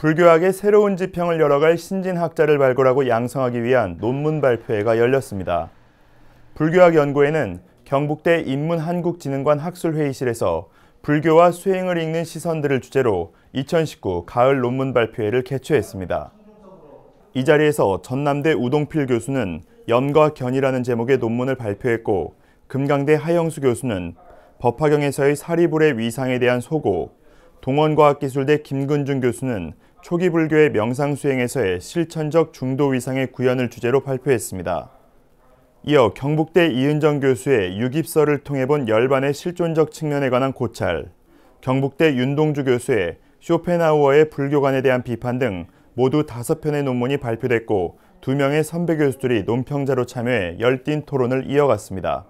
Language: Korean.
불교학의 새로운 지평을 열어갈 신진학자를 발굴하고 양성하기 위한 논문 발표회가 열렸습니다. 불교학 연구회는 경북대 인문한국진흥관 학술회의실에서 불교와 수행을 읽는 시선들을 주제로 2019 가을 논문 발표회를 개최했습니다. 이 자리에서 전남대 우동필 교수는 염과 견이라는 제목의 논문을 발표했고 금강대 하영수 교수는 법화경에서의 사리불의 위상에 대한 소고, 동원과학기술대 김근중 교수는 초기 불교의 명상 수행에서의 실천적 중도 위상의 구현을 주제로 발표했습니다. 이어 경북대 이은정 교수의 유깁서를 통해 본 열반의 실존적 측면에 관한 고찰, 경북대 윤동주 교수의 쇼펜하우어의 불교관에 대한 비판 등 모두 다섯 편의 논문이 발표됐고 두 명의 선배 교수들이 논평자로 참여해 열띤 토론을 이어갔습니다.